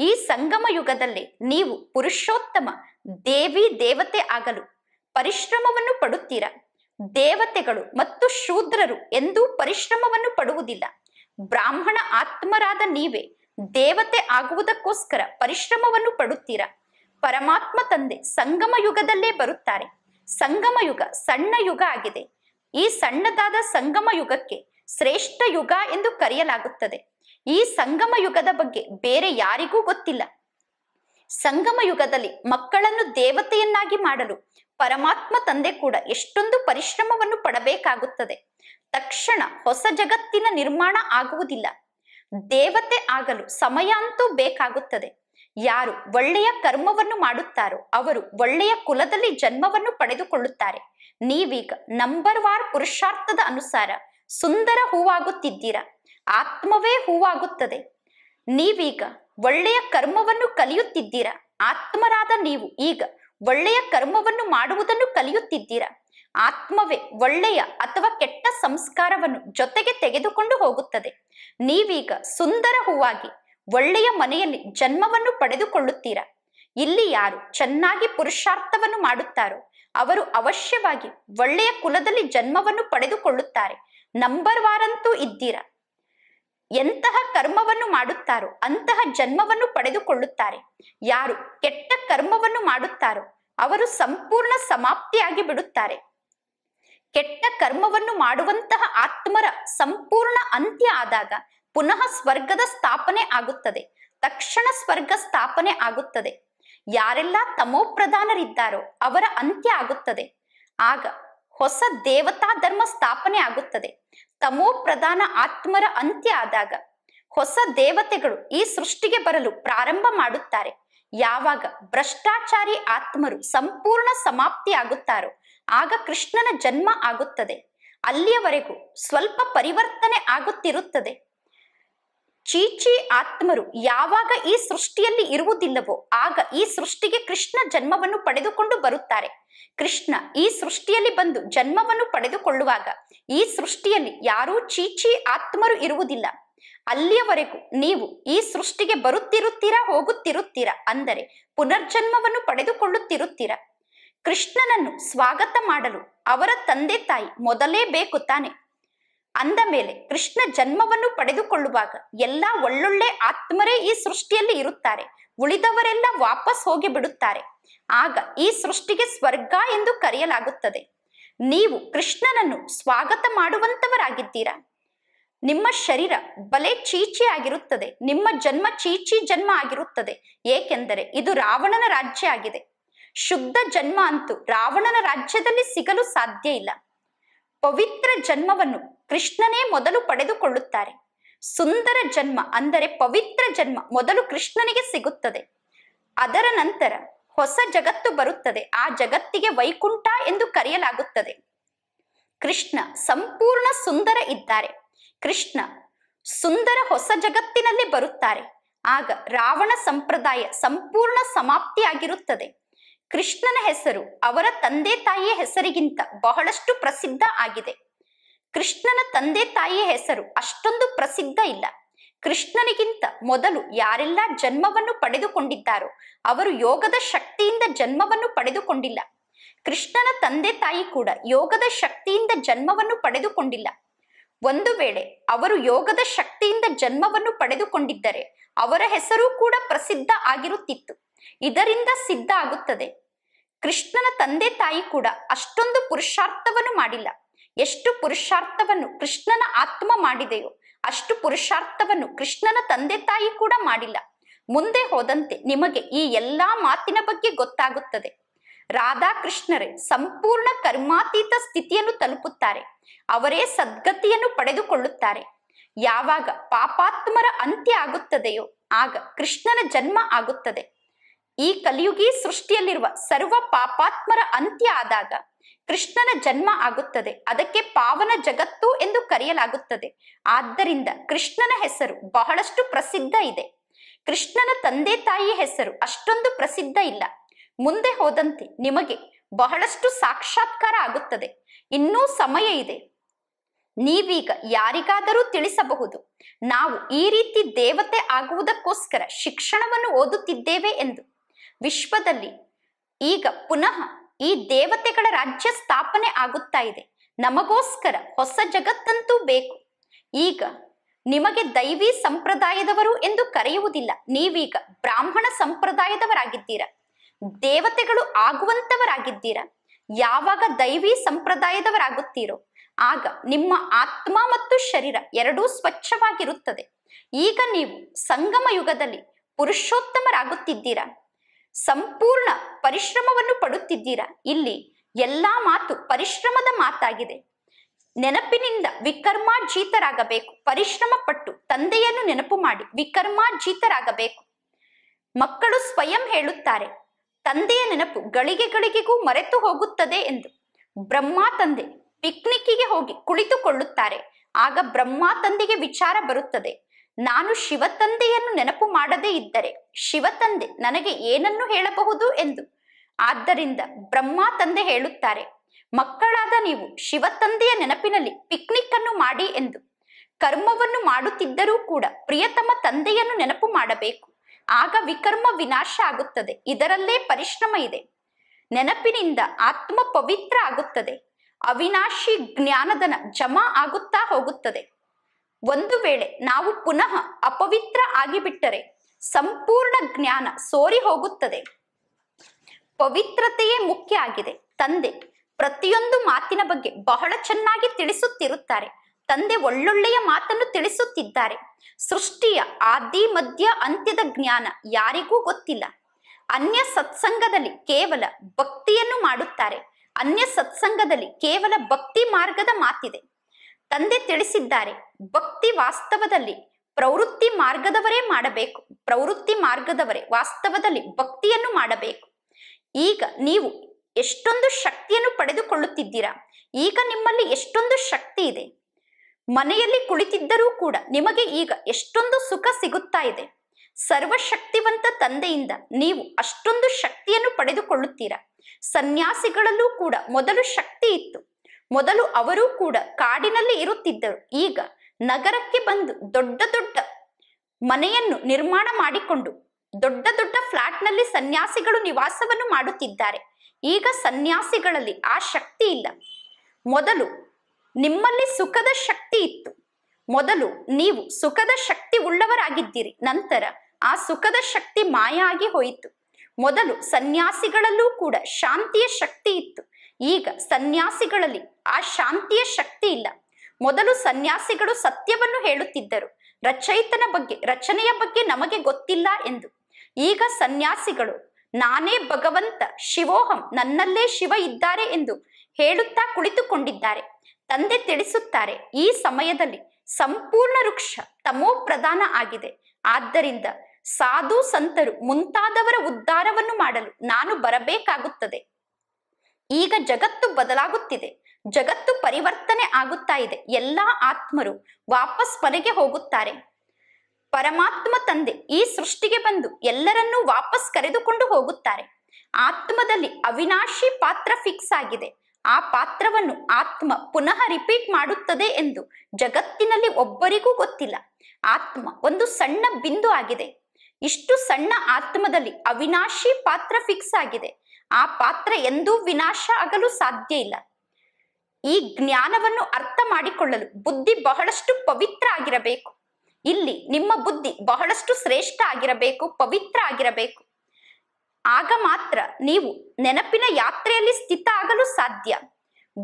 ಈ ಸಂಗಮ ಯುಗದಲ್ಲಿ ನೀವು ಪುರುಷೋತ್ತಮ ದೇವಿ ದೇವತೆ ಆಗಲು ಪರಿಶ್ರಮವನ್ನು ಪಡುತ್ತೀರಾ ದೇವತೆಗಳು ಮತ್ತು ಶೂದ್ರರು ಎಂದೂ ಪರಿಶ್ರಮವನ್ನು ಪಡುವುದಿಲ್ಲ ಬ್ರಾಹ್ಮಣ ಆತ್ಮರಾದ ನೀವೇ ದೇವತೆ ಆಗುವುದಕ್ಕೋಸ್ಕರ ಪರಿಶ್ರಮವನ್ನು ಪಡುತ್ತೀರಾ ಪರಮಾತ್ಮ ತಂದೆ ಸಂಗಮ ಯುಗದಲ್ಲೇ ಬರುತ್ತಾರೆ ಸಂಗಮ ಯುಗ ಸಣ್ಣ ಯುಗ ಆಗಿದೆ ಈ ಸಣ್ಣದಾದ ಸಂಗಮ ಯುಗಕ್ಕೆ ಶ್ರೇಷ್ಠ ಯುಗ ಎಂದು ಕರೆಯಲಾಗುತ್ತದೆ ಈ ಸಂಗಮ ಯುಗದ ಬಗ್ಗೆ ಬೇರೆ ಯಾರಿಗೂ ಗೊತ್ತಿಲ್ಲ ಸಂಗಮ ಯುಗದಲ್ಲಿ ಮಕ್ಕಳನ್ನು ದೇವತೆಯನ್ನಾಗಿ ಮಾಡಲು ಪರಮಾತ್ಮ ತಂದೆ ಕೂಡ ಎಷ್ಟೊಂದು ಪರಿಶ್ರಮವನ್ನು ಪಡಬೇಕಾಗುತ್ತದೆ ತಕ್ಷಣ ಹೊಸ ಜಗತ್ತಿನ ನಿರ್ಮಾಣ ಆಗುವುದಿಲ್ಲ ದೇವತೆ ಆಗಲು ಸಮಯ ಅಂತೂ ಬೇಕಾಗುತ್ತದೆ ಯಾರು ಒಳ್ಳೆಯ ಕರ್ಮವನ್ನು ಮಾಡುತ್ತಾರೋ ಅವರು ಒಳ್ಳೆಯ ಕುಲದಲ್ಲಿ ಜನ್ಮವನ್ನು ಪಡೆದುಕೊಳ್ಳುತ್ತಾರೆ ನೀವೀಗ ನಂಬರ್ ವಾರ್ ಪುರುಷಾರ್ಥದ ಅನುಸಾರ ಸುಂದರ ಹೂವಾಗುತ್ತಿದ್ದೀರಾ ಆತ್ಮವೇ ಹೂವಾಗುತ್ತದೆ ನೀವೀಗ ಒಳ್ಳೆಯ ಕರ್ಮವನ್ನು ಕಲಿಯುತ್ತಿದ್ದೀರಾ ಆತ್ಮರಾದ ನೀವು ಈಗ ಒಳ್ಳೆಯ ಕರ್ಮವನ್ನು ಮಾಡುವುದನ್ನು ಕಲಿಯುತ್ತಿದ್ದೀರಾ ಆತ್ಮವೇ ಒಳ್ಳೆಯ ಅಥವಾ ಕೆಟ್ಟ ಸಂಸ್ಕಾರವನ್ನು ಜೊತೆಗೆ ತೆಗೆದುಕೊಂಡು ಹೋಗುತ್ತದೆ ನೀವೀಗ ಸುಂದರ ಹೂವಾಗಿ ಒಳ್ಳೆಯ ಮನೆಯಲ್ಲಿ ಜನ್ಮವನ್ನು ಪಡೆದುಕೊಳ್ಳುತ್ತೀರಾ ಇಲ್ಲಿ ಯಾರು ಚೆನ್ನಾಗಿ ಪುರುಷಾರ್ಥವನ್ನು ಮಾಡುತ್ತಾರೋ ಅವರು ಅವಶ್ಯವಾಗಿ ಒಳ್ಳೆಯ ಕುಲದಲ್ಲಿ ಜನ್ಮವನ್ನು ಪಡೆದುಕೊಳ್ಳುತ್ತಾರೆ ನಂಬರ್ ವಾರಂತೂ ಇದ್ದೀರಾ ಎಂತಹ ಕರ್ಮವನ್ನು ಮಾಡುತ್ತಾರೋ ಅಂತಹ ಜನ್ಮವನ್ನು ಪಡೆದುಕೊಳ್ಳುತ್ತಾರೆ ಯಾರು ಕೆಟ್ಟ ಕರ್ಮವನ್ನು ಮಾಡುತ್ತಾರೋ ಅವರು ಸಂಪೂರ್ಣ ಸಮಾಪ್ತಿಯಾಗಿ ಬಿಡುತ್ತಾರೆ ಕೆಟ್ಟ ಕರ್ಮವನ್ನು ಮಾಡುವಂತಹ ಆತ್ಮರ ಸಂಪೂರ್ಣ ಅಂತ್ಯ ಆದಾಗ ಪುನಃ ಸ್ವರ್ಗದ ಸ್ಥಾಪನೆ ಆಗುತ್ತದೆ ತಕ್ಷಣ ಸ್ವರ್ಗ ಸ್ಥಾಪನೆ ಆಗುತ್ತದೆ ಯಾರೆಲ್ಲ ತಮೋಪ್ರಧಾನರಿದ್ದಾರೋ ಅವರ ಅಂತ್ಯ ಆಗುತ್ತದೆ ಆಗ ಹೊಸ ದೇವತಾ ಧರ್ಮ ಸ್ಥಾಪನೆ ಆಗುತ್ತದೆ ತಮೋಪ್ರಧಾನ ಆತ್ಮರ ಅಂತ್ಯ ಆದಾಗ ಹೊಸ ದೇವತೆಗಳು ಈ ಸೃಷ್ಟಿಗೆ ಬರಲು ಪ್ರಾರಂಭ ಮಾಡುತ್ತಾರೆ ಯಾವಾಗ ಭ್ರಷ್ಟಾಚಾರಿ ಆತ್ಮರು ಸಂಪೂರ್ಣ ಸಮಾಪ್ತಿ ಆಗುತ್ತಾರೋ ಆಗ ಕೃಷ್ಣನ ಜನ್ಮ ಆಗುತ್ತದೆ ಅಲ್ಲಿಯವರೆಗೂ ಸ್ವಲ್ಪ ಪರಿವರ್ತನೆ ಆಗುತ್ತಿರುತ್ತದೆ ಚೀಚಿ ಆತ್ಮರು ಯಾವಾಗ ಈ ಸೃಷ್ಟಿಯಲ್ಲಿ ಇರುವುದಿಲ್ಲವೋ ಆಗ ಈ ಸೃಷ್ಟಿಗೆ ಕೃಷ್ಣ ಜನ್ಮವನ್ನು ಪಡೆದುಕೊಂಡು ಬರುತ್ತಾರೆ ಕೃಷ್ಣ ಈ ಸೃಷ್ಟಿಯಲ್ಲಿ ಬಂದು ಜನ್ಮವನ್ನು ಪಡೆದುಕೊಳ್ಳುವಾಗ ಈ ಸೃಷ್ಟಿಯಲ್ಲಿ ಯಾರೂ ಚೀಚಿ ಆತ್ಮರು ಇರುವುದಿಲ್ಲ ಅಲ್ಲಿಯವರೆಗೂ ನೀವು ಈ ಸೃಷ್ಟಿಗೆ ಬರುತ್ತಿರುತ್ತೀರಾ ಹೋಗುತ್ತಿರುತ್ತೀರಾ ಅಂದರೆ ಪುನರ್ಜನ್ಮವನ್ನು ಪಡೆದುಕೊಳ್ಳುತ್ತಿರುತ್ತೀರಾ ಕೃಷ್ಣನನ್ನು ಸ್ವಾಗತ ಮಾಡಲು ಅವರ ತಂದೆ ತಾಯಿ ಮೊದಲೇ ಬೇಕು ತಾನೆ ಅಂದ ಮೇಲೆ ಕೃಷ್ಣ ಜನ್ಮವನ್ನು ಪಡೆದುಕೊಳ್ಳುವಾಗ ಎಲ್ಲ ಒಳ್ಳೊಳ್ಳೆ ಆತ್ಮರೇ ಈ ಸೃಷ್ಟಿಯಲ್ಲಿ ಇರುತ್ತಾರೆ ಉಳಿದವರೆಲ್ಲ ವಾಪಸ್ ಹೋಗಿ ಬಿಡುತ್ತಾರೆ ಆಗ ಈ ಸೃಷ್ಟಿಗೆ ಸ್ವರ್ಗ ಎಂದು ಕರೆಯಲಾಗುತ್ತದೆ ನೀವು ಕೃಷ್ಣನನ್ನು ಸ್ವಾಗತ ಮಾಡುವಂತವರಾಗಿದ್ದೀರಾ ನಿಮ್ಮ ಶರೀರ ಬಲೆ ಚೀಚಿ ಆಗಿರುತ್ತದೆ ನಿಮ್ಮ ಜನ್ಮ ಚೀಚಿ ಜನ್ಮ ಆಗಿರುತ್ತದೆ ಏಕೆಂದರೆ ಇದು ರಾವಣನ ರಾಜ್ಯ ಆಗಿದೆ ಶುದ್ಧ ಜನ್ಮ ಅಂತೂ ರಾವಣನ ರಾಜ್ಯದಲ್ಲಿ ಸಿಗಲು ಸಾಧ್ಯ ಇಲ್ಲ ಪವಿತ್ರ ಜನ್ಮವನ್ನು ಕೃಷ್ಣನೇ ಮೊದಲು ಪಡೆದುಕೊಳ್ಳುತ್ತಾರೆ ಸುಂದರ ಜನ್ಮ ಅಂದರೆ ಪವಿತ್ರ ಜನ್ಮ ಮೊದಲು ಕೃಷ್ಣನಿಗೆ ಸಿಗುತ್ತದೆ ಅದರ ನಂತರ ಹೊಸ ಜಗತ್ತು ಬರುತ್ತದೆ ಆ ಜಗತ್ತಿಗೆ ವೈಕುಂಠ ಎಂದು ಕರೆಯಲಾಗುತ್ತದೆ ಕೃಷ್ಣ ಸಂಪೂರ್ಣ ಸುಂದರ ಇದ್ದಾರೆ ಕೃಷ್ಣ ಸುಂದರ ಹೊಸ ಜಗತ್ತಿನಲ್ಲಿ ಬರುತ್ತಾರೆ ಆಗ ರಾವಣ ಸಂಪ್ರದಾಯ ಸಂಪೂರ್ಣ ಸಮಾಪ್ತಿಯಾಗಿರುತ್ತದೆ ಕೃಷ್ಣನ ಹೆಸರು ಅವರ ತಂದೆ ತಾಯಿಯ ಹೆಸರಿಗಿಂತ ಬಹಳಷ್ಟು ಪ್ರಸಿದ್ಧ ಆಗಿದೆ ಕೃಷ್ಣನ ತಂದೆ ತಾಯಿಯ ಹೆಸರು ಅಷ್ಟೊಂದು ಪ್ರಸಿದ್ಧ ಇಲ್ಲ ಕೃಷ್ಣನಿಗಿಂತ ಮೊದಲು ಯಾರೆಲ್ಲ ಜನ್ಮವನ್ನು ಪಡೆದುಕೊಂಡಿದ್ದಾರೋ ಅವರು ಯೋಗದ ಶಕ್ತಿಯಿಂದ ಜನ್ಮವನ್ನು ಪಡೆದುಕೊಂಡಿಲ್ಲ ಕೃಷ್ಣನ ತಂದೆ ತಾಯಿ ಕೂಡ ಯೋಗದ ಶಕ್ತಿಯಿಂದ ಜನ್ಮವನ್ನು ಪಡೆದುಕೊಂಡಿಲ್ಲ ಒಂದು ವೇಳೆ ಅವರು ಯೋಗದ ಶಕ್ತಿಯಿಂದ ಜನ್ಮವನ್ನು ಪಡೆದುಕೊಂಡಿದ್ದರೆ ಅವರ ಹೆಸರು ಕೂಡ ಪ್ರಸಿದ್ಧ ಆಗಿರುತ್ತಿತ್ತು ಇದರಿಂದ ಸಿದ್ಧ ಆಗುತ್ತದೆ ಕೃಷ್ಣನ ತಂದೆ ತಾಯಿ ಕೂಡ ಅಷ್ಟೊಂದು ಪುರುಷಾರ್ಥವನ್ನು ಮಾಡಿಲ್ಲ ಎಷ್ಟು ಪುರುಷಾರ್ಥವನ್ನು ಕೃಷ್ಣನ ಆತ್ಮ ಮಾಡಿದೆಯೋ ಅಷ್ಟು ಪುರುಷಾರ್ಥವನ್ನು ಕೃಷ್ಣನ ತಂದೆ ತಾಯಿ ಕೂಡ ಮಾಡಿಲ್ಲ ಮುಂದೆ ಹೋದಂತೆ ನಿಮಗೆ ಈ ಎಲ್ಲಾ ಮಾತಿನ ಬಗ್ಗೆ ಗೊತ್ತಾಗುತ್ತದೆ ರಾಧಾಕೃಷ್ಣರೇ ಸಂಪೂರ್ಣ ಕರ್ಮಾತೀತ ಸ್ಥಿತಿಯನ್ನು ತಲುಪುತ್ತಾರೆ ಅವರೇ ಸದ್ಗತಿಯನ್ನು ಪಡೆದುಕೊಳ್ಳುತ್ತಾರೆ ಯಾವಾಗ ಪಾಪಾತ್ಮರ ಅಂತ್ಯ ಆಗುತ್ತದೆಯೋ ಆಗ ಕೃಷ್ಣನ ಜನ್ಮ ಆಗುತ್ತದೆ ಈ ಕಲಿಯುಗಿ ಸೃಷ್ಟಿಯಲ್ಲಿರುವ ಸರ್ವ ಪಾಪಾತ್ಮರ ಅಂತ್ಯ ಆದಾಗ ಕೃಷ್ಣನ ಜನ್ಮ ಆಗುತ್ತದೆ ಅದಕ್ಕೆ ಪಾವನ ಜಗತ್ತು ಎಂದು ಕರೆಯಲಾಗುತ್ತದೆ ಆದ್ದರಿಂದ ಕೃಷ್ಣನ ಹೆಸರು ಬಹಳಷ್ಟು ಪ್ರಸಿದ್ಧ ಇದೆ ಕೃಷ್ಣನ ತಂದೆ ತಾಯಿ ಹೆಸರು ಅಷ್ಟೊಂದು ಪ್ರಸಿದ್ಧ ಇಲ್ಲ ಮುಂದೆ ಹೋದಂತೆ ನಿಮಗೆ ಬಹಳಷ್ಟು ಸಾಕ್ಷಾತ್ಕಾರ ಆಗುತ್ತದೆ ಇನ್ನೂ ಸಮಯ ಇದೆ ನೀವೀಗ ಯಾರಿಗಾದರೂ ತಿಳಿಸಬಹುದು ನಾವು ಈ ರೀತಿ ದೇವತೆ ಆಗುವುದಕ್ಕೋಸ್ಕರ ಶಿಕ್ಷಣವನ್ನು ಓದುತ್ತಿದ್ದೇವೆ ಎಂದು ವಿಶ್ವದಲ್ಲಿ ಈಗ ಪುನಃ ಈ ದೇವತೆಗಳ ರಾಜ್ಯ ಸ್ಥಾಪನೆ ಆಗುತ್ತಾ ಇದೆ ನಮಗೋಸ್ಕರ ಹೊಸ ಜಗತ್ತಂತೂ ಬೇಕು ಈಗ ನಿಮಗೆ ದೈವಿ ಸಂಪ್ರದಾಯದವರು ಎಂದು ಕರೆಯುವುದಿಲ್ಲ ನೀವೀಗ ಬ್ರಾಹ್ಮಣ ಸಂಪ್ರದಾಯದವರಾಗಿದ್ದೀರಾ ದೇವತೆಗಳು ಆಗುವಂತವರಾಗಿದ್ದೀರಾ ಯಾವಾಗ ದೈವಿ ಸಂಪ್ರದಾಯದವರಾಗುತ್ತೀರೋ ಆಗ ನಿಮ್ಮ ಆತ್ಮ ಮತ್ತು ಶರೀರ ಎರಡೂ ಸ್ವಚ್ಛವಾಗಿರುತ್ತದೆ ಈಗ ನೀವು ಸಂಗಮ ಯುಗದಲ್ಲಿ ಪುರುಷೋತ್ತಮರಾಗುತ್ತಿದ್ದೀರಾ ಸಂಪೂರ್ಣ ಪರಿಶ್ರಮವನ್ನು ಪಡುತ್ತಿದ್ದೀರಾ ಇಲ್ಲಿ ಎಲ್ಲಾ ಮಾತು ಪರಿಶ್ರಮದ ಮಾತಾಗಿದೆ ನೆನಪಿನಿಂದ ವಿಕರ್ಮಾರ್ಜಿತರಾಗಬೇಕು ಪರಿಶ್ರಮ ಪಟ್ಟು ತಂದೆಯನ್ನು ನೆನಪು ಮಾಡಿ ಜೀತರಾಗಬೇಕು ಮಕ್ಕಳು ಸ್ವಯಂ ಹೇಳುತ್ತಾರೆ ತಂದೆಯ ನೆನಪು ಗಳಿಗೆ ಗಳಿಗೆಗೂ ಮರೆತು ಹೋಗುತ್ತದೆ ಎಂದು ಬ್ರಹ್ಮ ತಂದೆ ಪಿಕ್ನಿಕ್ಕಿಗೆ ಹೋಗಿ ಕುಳಿತುಕೊಳ್ಳುತ್ತಾರೆ ಆಗ ಬ್ರಹ್ಮ ತಂದೆಗೆ ವಿಚಾರ ಬರುತ್ತದೆ ನಾನು ಶಿವತಂದೆಯನ್ನು ನೆನಪು ಮಾಡದೇ ಇದ್ದರೆ ಶಿವತಂದೆ ನನಗೆ ಏನನ್ನು ಹೇಳಬಹುದು ಎಂದು ಆದ್ದರಿಂದ ಬ್ರಹ್ಮ ತಂದೆ ಹೇಳುತ್ತಾರೆ ಮಕ್ಕಳಾದ ನೀವು ಶಿವತಂದೆಯ ನೆನಪಿನಲ್ಲಿ ಪಿಕ್ನಿಕ್ ಅನ್ನು ಮಾಡಿ ಎಂದು ಕರ್ಮವನ್ನು ಮಾಡುತ್ತಿದ್ದರೂ ಕೂಡ ಪ್ರಿಯತಮ ತಂದೆಯನ್ನು ನೆನಪು ಮಾಡಬೇಕು ಆಗ ವಿಕರ್ಮ ವಿನಾಶ ಆಗುತ್ತದೆ ಇದರಲ್ಲೇ ಪರಿಶ್ರಮ ಇದೆ ನೆನಪಿನಿಂದ ಆತ್ಮ ಪವಿತ್ರ ಆಗುತ್ತದೆ ಅವಿನಾಶಿ ಜ್ಞಾನದನ ಜಮಾ ಆಗುತ್ತಾ ಹೋಗುತ್ತದೆ ಒಂದು ವೇಳೆ ನಾವು ಪುನಃ ಅಪವಿತ್ರ ಆಗಿಬಿಟ್ಟರೆ ಸಂಪೂರ್ಣ ಜ್ಞಾನ ಸೋರಿ ಹೋಗುತ್ತದೆ ಪವಿತ್ರತೆಯೇ ಮುಖ್ಯ ಆಗಿದೆ ತಂದೆ ಪ್ರತಿಯೊಂದು ಮಾತಿನ ಬಗ್ಗೆ ಬಹಳ ಚೆನ್ನಾಗಿ ತಿಳಿಸುತ್ತಿರುತ್ತಾರೆ ತಂದೆ ಒಳ್ಳೊಳ್ಳೆಯ ಮಾತನ್ನು ತಿಳಿಸುತ್ತಿದ್ದಾರೆ ಸೃಷ್ಟಿಯ ಆದಿ ಮಧ್ಯ ಅಂತ್ಯದ ಜ್ಞಾನ ಯಾರಿಗೂ ಗೊತ್ತಿಲ್ಲ ಅನ್ಯ ಸತ್ಸಂಗದಲ್ಲಿ ಕೇವಲ ಭಕ್ತಿಯನ್ನು ಮಾಡುತ್ತಾರೆ ಅನ್ಯ ಸತ್ಸಂಗದಲ್ಲಿ ಕೇವಲ ಭಕ್ತಿ ಮಾರ್ಗದ ಮಾತಿದೆ ತಂದೆ ತಿಳಿಸಿದ್ದಾರೆ ಭಕ್ತಿ ವಾಸ್ತವದಲ್ಲಿ ಪ್ರವೃತ್ತಿ ಮಾರ್ಗದವರೇ ಮಾಡಬೇಕು ಪ್ರವೃತ್ತಿ ಮಾರ್ಗದವರೇ ವಾಸ್ತವದಲ್ಲಿ ಭಕ್ತಿಯನ್ನು ಮಾಡಬೇಕು ಈಗ ನೀವು ಎಷ್ಟೊಂದು ಶಕ್ತಿಯನ್ನು ಪಡೆದುಕೊಳ್ಳುತ್ತಿದ್ದೀರಾ ಈಗ ನಿಮ್ಮಲ್ಲಿ ಎಷ್ಟೊಂದು ಶಕ್ತಿ ಇದೆ ಮನೆಯಲ್ಲಿ ಕುಳಿತಿದ್ದರೂ ಕೂಡ ನಿಮಗೆ ಈಗ ಎಷ್ಟೊಂದು ಸುಖ ಸಿಗುತ್ತಾ ಇದೆ ಸರ್ವಶಕ್ತಿವಂತ ತಂದೆಯಿಂದ ನೀವು ಅಷ್ಟೊಂದು ಶಕ್ತಿಯನ್ನು ಪಡೆದುಕೊಳ್ಳುತ್ತೀರಾ ಸನ್ಯಾಸಿಗಳಲ್ಲೂ ಕೂಡ ಮೊದಲು ಶಕ್ತಿ ಇತ್ತು ಮೊದಲು ಅವರೂ ಕೂಡ ಕಾಡಿನಲ್ಲಿ ಇರುತ್ತಿದ್ದರು ಈಗ ನಗರಕ್ಕೆ ಬಂದು ದೊಡ್ಡ ದೊಡ್ಡ ಮನೆಯನ್ನು ನಿರ್ಮಾಣ ಮಾಡಿಕೊಂಡು ದೊಡ್ಡ ದೊಡ್ಡ ಫ್ಲಾಟ್ನಲ್ಲಿ ಸನ್ಯಾಸಿಗಳು ನಿವಾಸವನ್ನು ಮಾಡುತ್ತಿದ್ದಾರೆ ಈಗ ಸನ್ಯಾಸಿಗಳಲ್ಲಿ ಆ ಶಕ್ತಿ ಇಲ್ಲ ಮೊದಲು ನಿಮ್ಮಲ್ಲಿ ಸುಖದ ಶಕ್ತಿ ಇತ್ತು ಮೊದಲು ನೀವು ಸುಖದ ಶಕ್ತಿ ಉಳ್ಳವರಾಗಿದ್ದೀರಿ ನಂತರ ಆ ಸುಖದ ಶಕ್ತಿ ಮಾಯ ಆಗಿ ಹೋಯಿತು ಮೊದಲು ಸನ್ಯಾಸಿಗಳಲ್ಲೂ ಕೂಡ ಶಾಂತಿಯ ಶಕ್ತಿ ಇತ್ತು ಈಗ ಸನ್ಯಾಸಿಗಳಲ್ಲಿ ಆ ಶಾಂತಿಯ ಶಕ್ತಿ ಇಲ್ಲ ಮೊದಲು ಸನ್ಯಾಸಿಗಳು ಸತ್ಯವನ್ನು ಹೇಳುತ್ತಿದ್ದರು ರಚಯಿತನ ಬಗ್ಗೆ ರಚನೆಯ ಬಗ್ಗೆ ನಮಗೆ ಗೊತ್ತಿಲ್ಲ ಎಂದು ಈಗ ಸನ್ಯಾಸಿಗಳು ನಾನೇ ಭಗವಂತ ಶಿವೋಹಂ ನನ್ನಲ್ಲೇ ಶಿವ ಇದ್ದಾರೆ ಎಂದು ಹೇಳುತ್ತಾ ಕುಳಿತುಕೊಂಡಿದ್ದಾರೆ ತಂದೆ ತಿಳಿಸುತ್ತಾರೆ ಈ ಸಮಯದಲ್ಲಿ ಸಂಪೂರ್ಣ ವೃಕ್ಷ ತಮೋ ಪ್ರಧಾನ ಆಗಿದೆ ಆದ್ದರಿಂದ ಸಾಧು ಸಂತರು ಮುಂತಾದವರ ಉದ್ಧಾರವನ್ನು ಮಾಡಲು ನಾನು ಬರಬೇಕಾಗುತ್ತದೆ ಈಗ ಜಗತ್ತು ಬದಲಾಗುತ್ತಿದೆ ಜಗತ್ತು ಪರಿವರ್ತನೆ ಆಗುತ್ತಾ ಇದೆ ಎಲ್ಲಾ ಆತ್ಮರು ವಾಪಸ್ ಮನೆಗೆ ಹೋಗುತ್ತಾರೆ ಪರಮಾತ್ಮ ತಂದೆ ಈ ಸೃಷ್ಟಿಗೆ ಬಂದು ಎಲ್ಲರನ್ನೂ ವಾಪಸ್ ಕರೆದುಕೊಂಡು ಹೋಗುತ್ತಾರೆ ಆತ್ಮದಲ್ಲಿ ಅವಿನಾಶಿ ಪಾತ್ರ ಫಿಕ್ಸ್ ಆಗಿದೆ ಆ ಪಾತ್ರವನ್ನು ಆತ್ಮ ಪುನಃ ರಿಪೀಟ್ ಮಾಡುತ್ತದೆ ಎಂದು ಜಗತ್ತಿನಲ್ಲಿ ಒಬ್ಬರಿಗೂ ಗೊತ್ತಿಲ್ಲ ಆತ್ಮ ಒಂದು ಸಣ್ಣ ಬಿಂದು ಆಗಿದೆ ಇಷ್ಟು ಸಣ್ಣ ಆತ್ಮದಲ್ಲಿ ಅವಿನಾಶಿ ಪಾತ್ರ ಫಿಕ್ಸ್ ಆಗಿದೆ ಆ ಪಾತ್ರ ಎಂದೂ ವಿನಾಶ ಆಗಲು ಸಾಧ್ಯ ಇಲ್ಲ ಈ ಜ್ಞಾನವನ್ನು ಅರ್ಥ ಮಾಡಿಕೊಳ್ಳಲು ಬುದ್ಧಿ ಬಹಳಷ್ಟು ಪವಿತ್ರ ಆಗಿರಬೇಕು ಇಲ್ಲಿ ನಿಮ್ಮ ಬುದ್ಧಿ ಬಹಳಷ್ಟು ಶ್ರೇಷ್ಠ ಆಗಿರಬೇಕು ಪವಿತ್ರ ಆಗಿರಬೇಕು ಆಗ ಮಾತ್ರ ನೀವು ನೆನಪಿನ ಯಾತ್ರೆಯಲ್ಲಿ ಸ್ಥಿತ ಆಗಲು ಸಾಧ್ಯ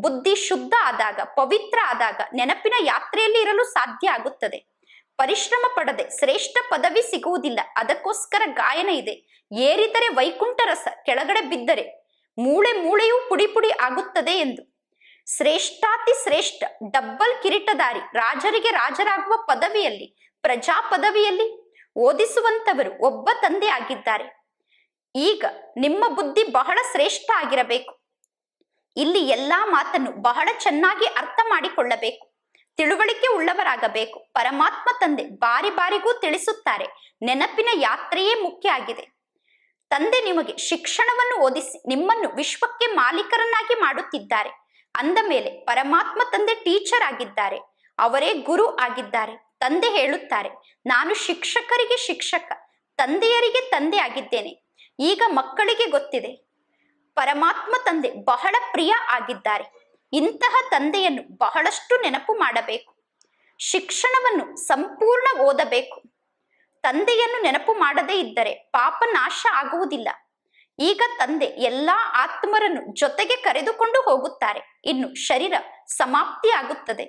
ಬುದ್ಧಿ ಶುದ್ಧ ಆದಾಗ ಪವಿತ್ರ ಆದಾಗ ನೆನಪಿನ ಯಾತ್ರೆಯಲ್ಲಿ ಇರಲು ಸಾಧ್ಯ ಆಗುತ್ತದೆ ಪರಿಶ್ರಮ ಪಡದೆ ಶ್ರೇಷ್ಠ ಪದವಿ ಸಿಗುವುದಿಲ್ಲ ಅದಕ್ಕೋಸ್ಕರ ಗಾಯನ ಇದೆ ಏರಿದರೆ ವೈಕುಂಠ ರಸ ಕೆಳಗಡೆ ಬಿದ್ದರೆ ಮೂಳೆ ಮೂಳೆಯೂ ಪುಡಿ ಪುಡಿ ಆಗುತ್ತದೆ ಎಂದು ಶ್ರೇಷ್ಠಾತಿ ಶ್ರೇಷ್ಠ ಡಬ್ಬಲ್ ಕಿರೀಟಧಾರಿ ರಾಜರಿಗೆ ರಾಜರಾಗುವ ಪದವಿಯಲ್ಲಿ ಪ್ರಜಾ ಪದವಿಯಲ್ಲಿ ಓದಿಸುವಂತವರು ಒಬ್ಬ ತಂದೆ ಆಗಿದ್ದಾರೆ ಈಗ ನಿಮ್ಮ ಬುದ್ಧಿ ಬಹಳ ಶ್ರೇಷ್ಠ ಆಗಿರಬೇಕು ಇಲ್ಲಿ ಎಲ್ಲಾ ಮಾತನ್ನು ಬಹಳ ಚೆನ್ನಾಗಿ ಅರ್ಥ ಮಾಡಿಕೊಳ್ಳಬೇಕು ತಿಳುವಳಿಕೆ ಉಳ್ಳವರಾಗಬೇಕು ಪರಮಾತ್ಮ ತಂದೆ ಬಾರಿ ಬಾರಿಗೂ ತಿಳಿಸುತ್ತಾರೆ ನೆನಪಿನ ಯಾತ್ರೆಯೇ ಮುಖ್ಯ ಆಗಿದೆ ತಂದೆ ನಿಮಗೆ ಶಿಕ್ಷಣವನ್ನು ಓದಿಸಿ ನಿಮ್ಮನ್ನು ವಿಶ್ವಕ್ಕೆ ಮಾಲೀಕರನ್ನಾಗಿ ಮಾಡುತ್ತಿದ್ದಾರೆ ಅಂದ ಮೇಲೆ ಪರಮಾತ್ಮ ತಂದೆ ಟೀಚರ್ ಆಗಿದ್ದಾರೆ ಅವರೇ ಗುರು ಆಗಿದ್ದಾರೆ ತಂದೆ ಹೇಳುತ್ತಾರೆ ನಾನು ಶಿಕ್ಷಕರಿಗೆ ಶಿಕ್ಷಕ ತಂದೆಯರಿಗೆ ತಂದೆ ಆಗಿದ್ದೇನೆ ಈಗ ಮಕ್ಕಳಿಗೆ ಗೊತ್ತಿದೆ ಪರಮಾತ್ಮ ತಂದೆ ಬಹಳ ಪ್ರಿಯ ಆಗಿದ್ದಾರೆ ಇಂತಹ ತಂದೆಯನ್ನು ಬಹಳಷ್ಟು ನೆನಪು ಮಾಡಬೇಕು ಶಿಕ್ಷಣವನ್ನು ಸಂಪೂರ್ಣ ಓದಬೇಕು ತಂದೆಯನ್ನು ನೆನಪು ಮಾಡದೇ ಇದ್ದರೆ ಪಾಪ ನಾಶ ಆಗುವುದಿಲ್ಲ ಈಗ ತಂದೆ ಎಲ್ಲಾ ಆತ್ಮರನ್ನು ಜೊತೆಗೆ ಕರೆದುಕೊಂಡು ಹೋಗುತ್ತಾರೆ ಇನ್ನು ಶರೀರ ಸಮಾಪ್ತಿಯಾಗುತ್ತದೆ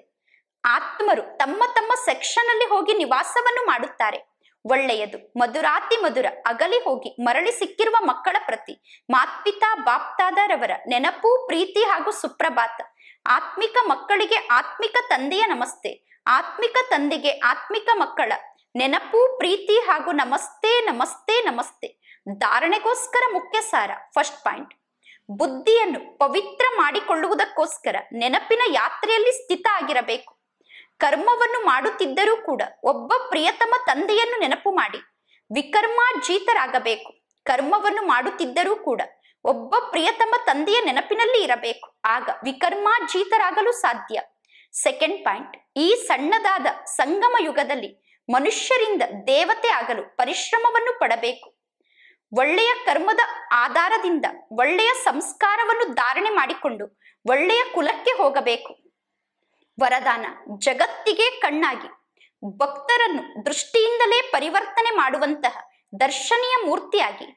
ಆತ್ಮರು ತಮ್ಮ ತಮ್ಮ ಸೆಕ್ಷನ್ ಅಲ್ಲಿ ಹೋಗಿ ನಿವಾಸವನ್ನು ಮಾಡುತ್ತಾರೆ ಒಳ್ಳೆಯದು ಮಧುರಾತಿ ಮಧುರ ಅಗಲಿ ಹೋಗಿ ಮರಳಿ ಸಿಕ್ಕಿರುವ ಮಕ್ಕಳ ಪ್ರತಿ ಮಾತ್ಪಿತಾ ಬಾಪ್ತಾದರವರ ನೆನಪು ಪ್ರೀತಿ ಹಾಗೂ ಸುಪ್ರಭಾತ ಆತ್ಮಿಕ ಮಕ್ಕಳಿಗೆ ಆತ್ಮಿಕ ತಂದೆಯ ನಮಸ್ತೆ ಆತ್ಮಿಕ ತಂದೆಗೆ ಆತ್ಮಿಕ ಮಕ್ಕಳ ನೆನಪು ಪ್ರೀತಿ ಹಾಗೂ ನಮಸ್ತೆ ನಮಸ್ತೆ ನಮಸ್ತೆ ಧಾರಣೆಗೋಸ್ಕರ ಮುಖ್ಯ ಸಾರ ಫಸ್ಟ್ ಪಾಯಿಂಟ್ ಬುದ್ಧಿಯನ್ನು ಪವಿತ್ರ ಮಾಡಿಕೊಳ್ಳುವುದಕ್ಕೋಸ್ಕರ ನೆನಪಿನ ಯಾತ್ರೆಯಲ್ಲಿ ಸ್ಥಿತ ಆಗಿರಬೇಕು ಕರ್ಮವನ್ನು ಮಾಡುತ್ತಿದ್ದರೂ ಕೂಡ ಒಬ್ಬ ಪ್ರಿಯತಮ ತಂದೆಯನ್ನು ನೆನಪು ಮಾಡಿ ಜೀತರಾಗಬೇಕು ಕರ್ಮವನ್ನು ಮಾಡುತ್ತಿದ್ದರೂ ಕೂಡ ಒಬ್ಬ ಪ್ರಿಯತಮ ತಂದೆಯ ನೆನಪಿನಲ್ಲಿ ಇರಬೇಕು ಆಗ ಜೀತರಾಗಲು ಸಾಧ್ಯ ಸೆಕೆಂಡ್ ಪಾಯಿಂಟ್ ಈ ಸಣ್ಣದಾದ ಸಂಗಮ ಯುಗದಲ್ಲಿ ಮನುಷ್ಯರಿಂದ ದೇವತೆ ಆಗಲು ಪರಿಶ್ರಮವನ್ನು ಪಡಬೇಕು ಒಳ್ಳೆಯ ಕರ್ಮದ ಆಧಾರದಿಂದ ಒಳ್ಳೆಯ ಸಂಸ್ಕಾರವನ್ನು ಧಾರಣೆ ಮಾಡಿಕೊಂಡು ಒಳ್ಳೆಯ ಕುಲಕ್ಕೆ ಹೋಗಬೇಕು ವರದಾನ ಜಗತ್ತಿಗೆ ಕಣ್ಣಾಗಿ ಭಕ್ತರನ್ನು ದೃಷ್ಟಿಯಿಂದಲೇ ಪರಿವರ್ತನೆ ಮಾಡುವಂತಹ ದರ್ಶನೀಯ ಮೂರ್ತಿಯಾಗಿ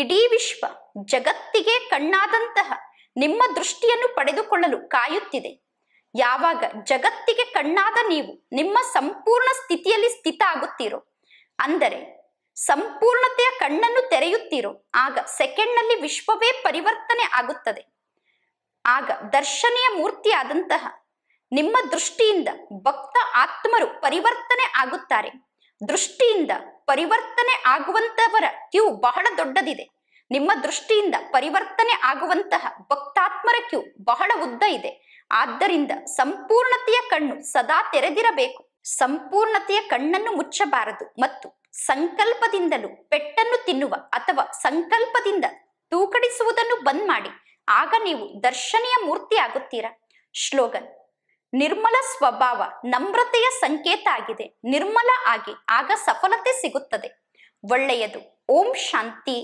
ಇಡೀ ವಿಶ್ವ ಜಗತ್ತಿಗೆ ಕಣ್ಣಾದಂತಹ ನಿಮ್ಮ ದೃಷ್ಟಿಯನ್ನು ಪಡೆದುಕೊಳ್ಳಲು ಕಾಯುತ್ತಿದೆ ಯಾವಾಗ ಜಗತ್ತಿಗೆ ಕಣ್ಣಾದ ನೀವು ನಿಮ್ಮ ಸಂಪೂರ್ಣ ಸ್ಥಿತಿಯಲ್ಲಿ ಸ್ಥಿತ ಆಗುತ್ತೀರೋ ಅಂದರೆ ಸಂಪೂರ್ಣತೆಯ ಕಣ್ಣನ್ನು ತೆರೆಯುತ್ತೀರೋ ಆಗ ಸೆಕೆಂಡ್ ನಲ್ಲಿ ವಿಶ್ವವೇ ಪರಿವರ್ತನೆ ಆಗುತ್ತದೆ ಆಗ ದರ್ಶನೀಯ ಮೂರ್ತಿಯಾದಂತಹ ನಿಮ್ಮ ದೃಷ್ಟಿಯಿಂದ ಭಕ್ತ ಆತ್ಮರು ಪರಿವರ್ತನೆ ಆಗುತ್ತಾರೆ ದೃಷ್ಟಿಯಿಂದ ಪರಿವರ್ತನೆ ಆಗುವಂತವರ ಕ್ಯೂ ಬಹಳ ದೊಡ್ಡದಿದೆ ನಿಮ್ಮ ದೃಷ್ಟಿಯಿಂದ ಪರಿವರ್ತನೆ ಆಗುವಂತಹ ಭಕ್ತಾತ್ಮರ ಕ್ಯೂ ಬಹಳ ಉದ್ದ ಇದೆ ಆದ್ದರಿಂದ ಸಂಪೂರ್ಣತೆಯ ಕಣ್ಣು ಸದಾ ತೆರೆದಿರಬೇಕು ಸಂಪೂರ್ಣತೆಯ ಕಣ್ಣನ್ನು ಮುಚ್ಚಬಾರದು ಮತ್ತು ಸಂಕಲ್ಪದಿಂದಲೂ ಪೆಟ್ಟನ್ನು ತಿನ್ನುವ ಅಥವಾ ಸಂಕಲ್ಪದಿಂದ ತೂಕಡಿಸುವುದನ್ನು ಬಂದ್ ಮಾಡಿ ಆಗ ನೀವು ದರ್ಶನೀಯ ಮೂರ್ತಿ ಆಗುತ್ತೀರಾ ಶ್ಲೋಗನ್ ನಿರ್ಮಲ ಸ್ವಭಾವ ನಮ್ರತೆಯ ಸಂಕೇತ ಆಗಿದೆ ನಿರ್ಮಲ ಆಗಿ ಆಗ ಸಫಲತೆ ಸಿಗುತ್ತದೆ ಒಳ್ಳೆಯದು ಓಂ ಶಾಂತಿ